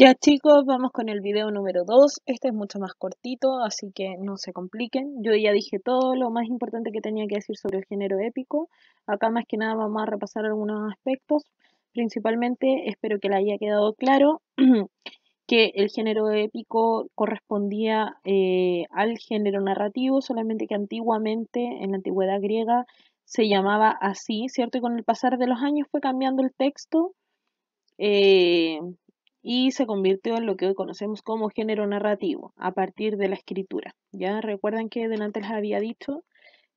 Ya chicos, vamos con el video número 2. Este es mucho más cortito, así que no se compliquen. Yo ya dije todo lo más importante que tenía que decir sobre el género épico. Acá más que nada vamos a repasar algunos aspectos. Principalmente espero que le haya quedado claro que el género épico correspondía eh, al género narrativo, solamente que antiguamente, en la antigüedad griega, se llamaba así, ¿cierto? Y con el pasar de los años fue cambiando el texto. Eh, y se convirtió en lo que hoy conocemos como género narrativo a partir de la escritura. Ya recuerdan que delante les había dicho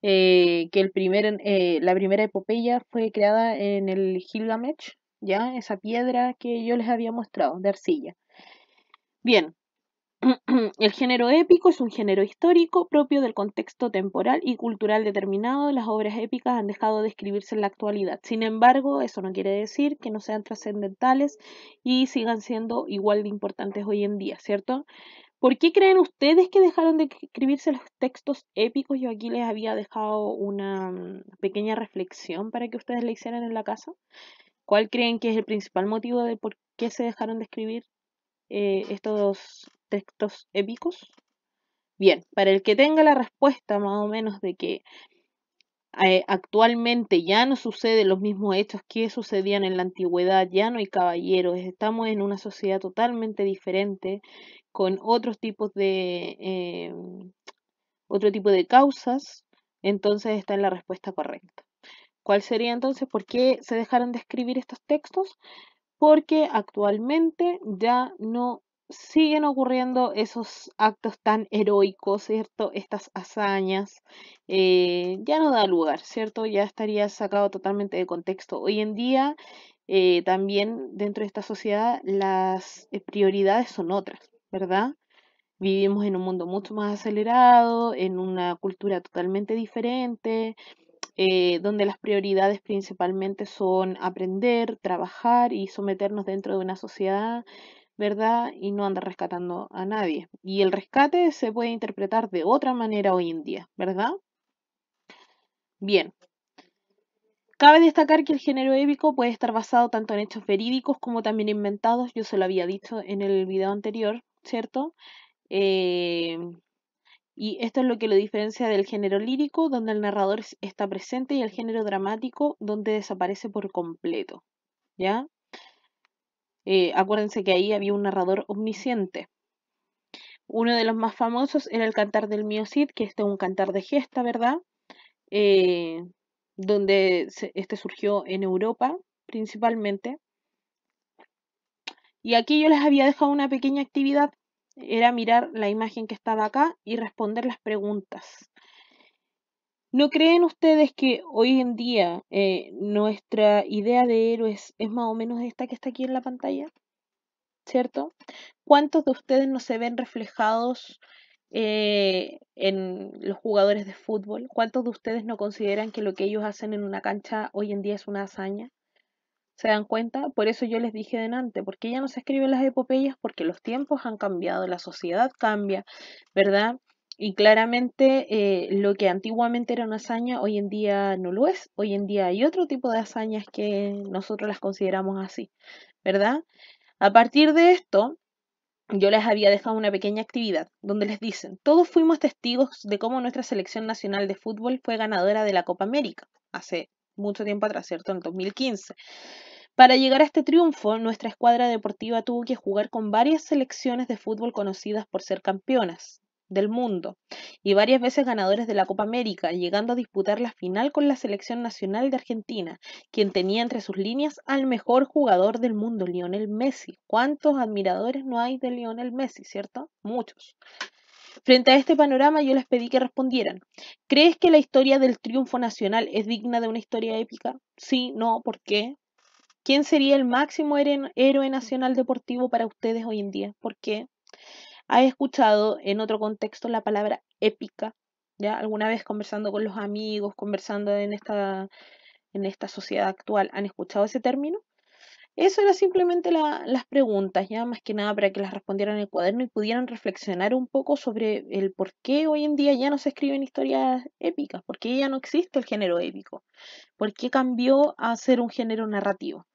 eh, que el primer, eh, la primera epopeya fue creada en el Gilgamesh, ya esa piedra que yo les había mostrado de arcilla. Bien, El género épico es un género histórico propio del contexto temporal y cultural determinado. Las obras épicas han dejado de escribirse en la actualidad. Sin embargo, eso no quiere decir que no sean trascendentales y sigan siendo igual de importantes hoy en día, ¿cierto? ¿Por qué creen ustedes que dejaron de escribirse los textos épicos? Yo aquí les había dejado una mm, pequeña reflexión para que ustedes la hicieran en la casa. ¿Cuál creen que es el principal motivo de por qué se dejaron de escribir eh, estos estos textos épicos? Bien, para el que tenga la respuesta más o menos de que eh, actualmente ya no suceden los mismos hechos que sucedían en la antigüedad, ya no hay caballeros, estamos en una sociedad totalmente diferente, con otros tipos de eh, otro tipo de causas, entonces está en la respuesta correcta. ¿Cuál sería entonces por qué se dejaron de escribir estos textos? Porque actualmente ya no siguen ocurriendo esos actos tan heroicos, ¿cierto? Estas hazañas, eh, ya no da lugar, ¿cierto? Ya estaría sacado totalmente de contexto. Hoy en día, eh, también dentro de esta sociedad, las eh, prioridades son otras, ¿verdad? Vivimos en un mundo mucho más acelerado, en una cultura totalmente diferente, donde las prioridades principalmente son aprender, trabajar y someternos dentro de una sociedad ¿verdad? Y no anda rescatando a nadie. Y el rescate se puede interpretar de otra manera hoy en día, ¿verdad? Bien. Cabe destacar que el género épico puede estar basado tanto en hechos verídicos como también inventados, yo se lo había dicho en el video anterior, ¿cierto? Eh, y esto es lo que lo diferencia del género lírico, donde el narrador está presente, y el género dramático, donde desaparece por completo, ¿ya? Eh, acuérdense que ahí había un narrador omnisciente. Uno de los más famosos era el cantar del Miocid, que este es un cantar de gesta, ¿verdad? Eh, donde este surgió en Europa principalmente. Y aquí yo les había dejado una pequeña actividad, era mirar la imagen que estaba acá y responder las preguntas. ¿No creen ustedes que hoy en día eh, nuestra idea de héroes es más o menos esta que está aquí en la pantalla? ¿Cierto? ¿Cuántos de ustedes no se ven reflejados eh, en los jugadores de fútbol? ¿Cuántos de ustedes no consideran que lo que ellos hacen en una cancha hoy en día es una hazaña? ¿Se dan cuenta? Por eso yo les dije delante, porque ya no se escriben las epopeyas, porque los tiempos han cambiado, la sociedad cambia, ¿verdad? Y claramente eh, lo que antiguamente era una hazaña, hoy en día no lo es. Hoy en día hay otro tipo de hazañas que nosotros las consideramos así, ¿verdad? A partir de esto, yo les había dejado una pequeña actividad donde les dicen, todos fuimos testigos de cómo nuestra selección nacional de fútbol fue ganadora de la Copa América, hace mucho tiempo atrás, ¿cierto? En 2015. Para llegar a este triunfo, nuestra escuadra deportiva tuvo que jugar con varias selecciones de fútbol conocidas por ser campeonas del mundo y varias veces ganadores de la Copa América, llegando a disputar la final con la selección nacional de Argentina, quien tenía entre sus líneas al mejor jugador del mundo, Lionel Messi. ¿Cuántos admiradores no hay de Lionel Messi, cierto? Muchos. Frente a este panorama yo les pedí que respondieran. ¿Crees que la historia del triunfo nacional es digna de una historia épica? Sí, no, ¿por qué? ¿Quién sería el máximo héroe nacional deportivo para ustedes hoy en día? ¿Por qué? ¿Has escuchado en otro contexto la palabra épica? ¿Ya? Alguna vez conversando con los amigos, conversando en esta, en esta sociedad actual, ¿han escuchado ese término? Eso eran simplemente las preguntas, ya más que nada para que las respondieran en el cuaderno y pudieran reflexionar un poco sobre el por qué hoy en día ya no se escriben historias épicas, por qué ya no existe el género épico, por qué cambió a ser un género narrativo.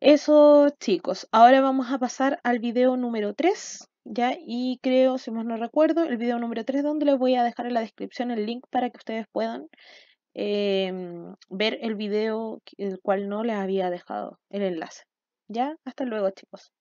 Eso chicos, ahora vamos a pasar al video número 3, ¿ya? Y creo, si más no recuerdo, el video número 3 donde les voy a dejar en la descripción el link para que ustedes puedan em, ver el video el cual no les había dejado el enlace. ¿Ya? Hasta luego chicos.